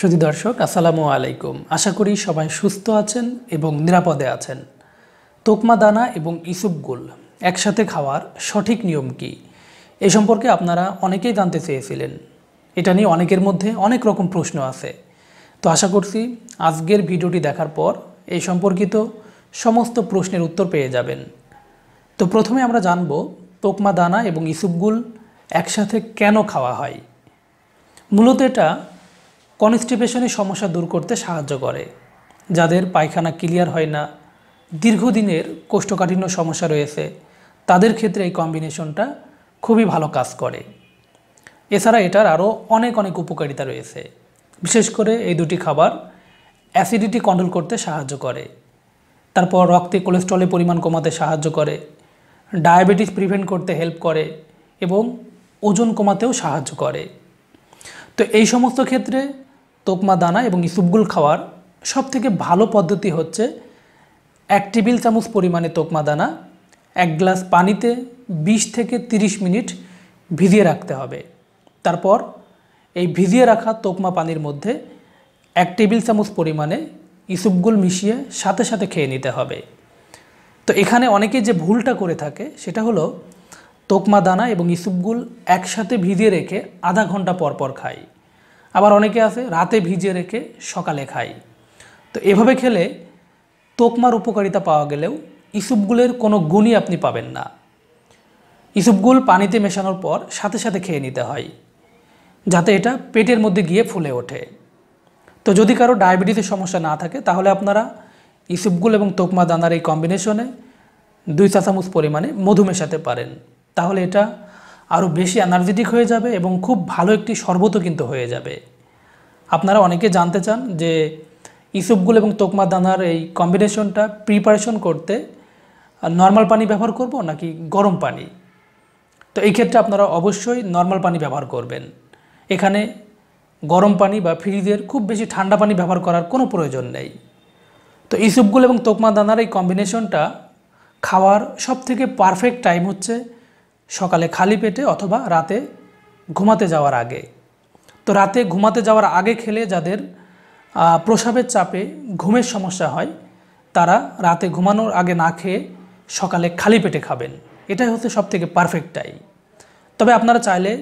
সুধী দর্শক আসসালামু আলাইকুম আশা করি সবাই সুস্থ আছেন এবং নিরাপদে আছেন তোকমা দানা এবং ইসুপগুল একসাথে খাওয়ার সঠিক নিয়ম কি এ সম্পর্কে আপনারা অনেকেই জানতে চেয়েছিলেন এটা নিয়ে অনেকের মধ্যে অনেক রকম প্রশ্ন আছে তো আশা করছি আজকের ভিডিওটি দেখার পর এই সম্পর্কিত সমস্ত প্রশ্নের উত্তর পেয়ে যাবেন তো প্রথমে আমরা জানব তোকমা দানা এবং ইসুপগুল একসাথে কেন খাওয়া হয় মূলত এটা কনস্টিপেশনের সমস্যা দূর করতে সাহায্য করে যাদের পায়খানা ক্লিয়ার হয় না দীর্ঘদিনের কোষ্ঠকাঠিন্য সমস্যা রয়েছে তাদের ক্ষেত্রে এই কম্বিনেশনটা খুবই ভালো কাজ করে এছাড়া এটার আরও অনেক অনেক উপকারিতা রয়েছে বিশেষ করে এই দুটি খাবার অ্যাসিডিটি কন্ট্রোল করতে সাহায্য করে তারপর রক্তে কোলেস্ট্রলের পরিমাণ কমাতে সাহায্য করে ডায়াবেটিস প্রিভেন্ট করতে হেল্প করে এবং ওজন কমাতেও সাহায্য করে তো এই সমস্ত ক্ষেত্রে তোকমা দানা এবং ইসুপগুল খাওয়ার সবথেকে ভালো পদ্ধতি হচ্ছে এক টেবিল চামচ পরিমাণে তোকমা দানা এক গ্লাস পানিতে ২০ থেকে ৩০ মিনিট ভিজিয়ে রাখতে হবে তারপর এই ভিজিয়ে রাখা তোকমা পানির মধ্যে এক টেবিল চামচ পরিমাণে ইসুপগুল মিশিয়ে সাথে সাথে খেয়ে নিতে হবে তো এখানে অনেকেই যে ভুলটা করে থাকে সেটা হলো তোকমা দানা এবং ইসুপগুল একসাথে ভিজিয়ে রেখে আধা ঘন্টা পরপর খায় আবার অনেকে আছে রাতে ভিজে রেখে সকালে খাই তো এভাবে খেলে তোকমার উপকারিতা পাওয়া গেলেও ইসুপগুলের কোনো গুণই আপনি পাবেন না ইসুপগুল পানিতে মেশানোর পর সাথে সাথে খেয়ে নিতে হয় যাতে এটা পেটের মধ্যে গিয়ে ফুলে ওঠে তো যদি কারো ডায়াবেটিসের সমস্যা না থাকে তাহলে আপনারা ইসুপগুল এবং তোকমা দানার এই কম্বিনেশনে দুই চা চামচ পরিমাণে মধু মেশাতে পারেন তাহলে এটা আরও বেশি এনার্জেটিক হয়ে যাবে এবং খুব ভালো একটি শরবতও কিন্তু হয়ে যাবে আপনারা অনেকে জানতে চান যে ইসুপগুল এবং তোকমা দানার এই কম্বিনেশনটা প্রিপারেশন করতে নর্মাল পানি ব্যবহার করব নাকি গরম পানি তো এই ক্ষেত্রে আপনারা অবশ্যই নর্মাল পানি ব্যবহার করবেন এখানে গরম পানি বা ফ্রিজের খুব বেশি ঠান্ডা পানি ব্যবহার করার কোনো প্রয়োজন নেই তো ইসুপগুল এবং তোকমা দানার এই কম্বিনেশনটা খাওয়ার সবথেকে পারফেক্ট টাইম হচ্ছে সকালে খালি পেটে অথবা রাতে ঘুমাতে যাওয়ার আগে তো রাতে ঘুমাতে যাওয়ার আগে খেলে যাদের প্রসাবের চাপে ঘুমের সমস্যা হয় তারা রাতে ঘুমানোর আগে না খেয়ে সকালে খালি পেটে খাবেন এটাই হচ্ছে সব থেকে পারফেক্ট টাইম তবে আপনারা চাইলে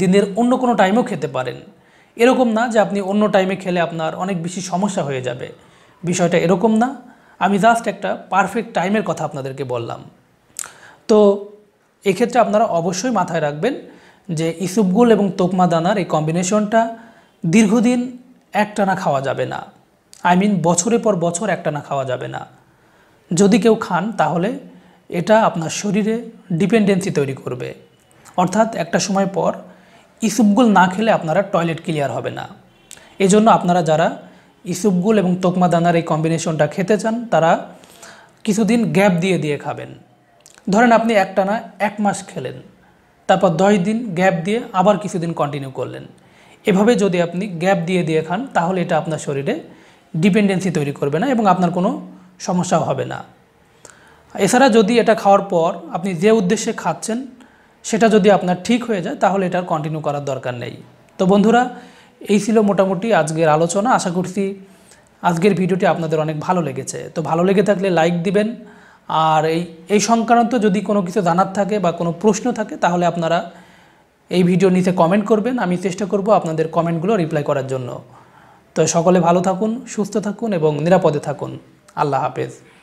দিনের অন্য কোনো টাইমও খেতে পারেন এরকম না যে আপনি অন্য টাইমে খেলে আপনার অনেক বেশি সমস্যা হয়ে যাবে বিষয়টা এরকম না আমি জাস্ট একটা পারফেক্ট টাইমের কথা আপনাদেরকে বললাম তো এক্ষেত্রে আপনারা অবশ্যই মাথায় রাখবেন যে ইসুপগুল এবং তোকমা দানার এই কম্বিনেশনটা দীর্ঘদিন একটানা খাওয়া যাবে না আই মিন বছরের পর বছর একটানা খাওয়া যাবে না যদি কেউ খান তাহলে এটা আপনার শরীরে ডিপেন্ডেন্সি তৈরি করবে অর্থাৎ একটা সময় পর ইসুপগুল না খেলে আপনারা টয়লেট ক্লিয়ার হবে না এজন্য আপনারা যারা ইসুপগুল এবং তোকমা দানার এই কম্বিনেশনটা খেতে চান তারা কিছুদিন গ্যাপ দিয়ে দিয়ে খাবেন ধরেন আপনি একটা না এক মাস খেলেন তারপর দশ দিন গ্যাপ দিয়ে আবার কিছুদিন কন্টিনিউ করলেন এভাবে যদি আপনি গ্যাপ দিয়ে দিয়ে খান তাহলে এটা আপনার শরীরে ডিপেন্ডেন্সি তৈরি করবে না এবং আপনার কোনো সমস্যাও হবে না এছাড়া যদি এটা খাওয়ার পর আপনি যে উদ্দেশ্যে খাচ্ছেন সেটা যদি আপনার ঠিক হয়ে যায় তাহলে এটা কন্টিনিউ করার দরকার নেই তো বন্ধুরা এই ছিল মোটামুটি আজকের আলোচনা আশা করছি আজকের ভিডিওটি আপনাদের অনেক ভালো লেগেছে তো ভালো লেগে থাকলে লাইক দিবেন আর এই এই সংক্রান্ত যদি কোনো কিছু জানার থাকে বা কোনো প্রশ্ন থাকে তাহলে আপনারা এই ভিডিও নিচে কমেন্ট করবেন আমি চেষ্টা করব আপনাদের কমেন্টগুলো রিপ্লাই করার জন্য তো সকলে ভালো থাকুন সুস্থ থাকুন এবং নিরাপদে থাকুন আল্লাহ হাফেজ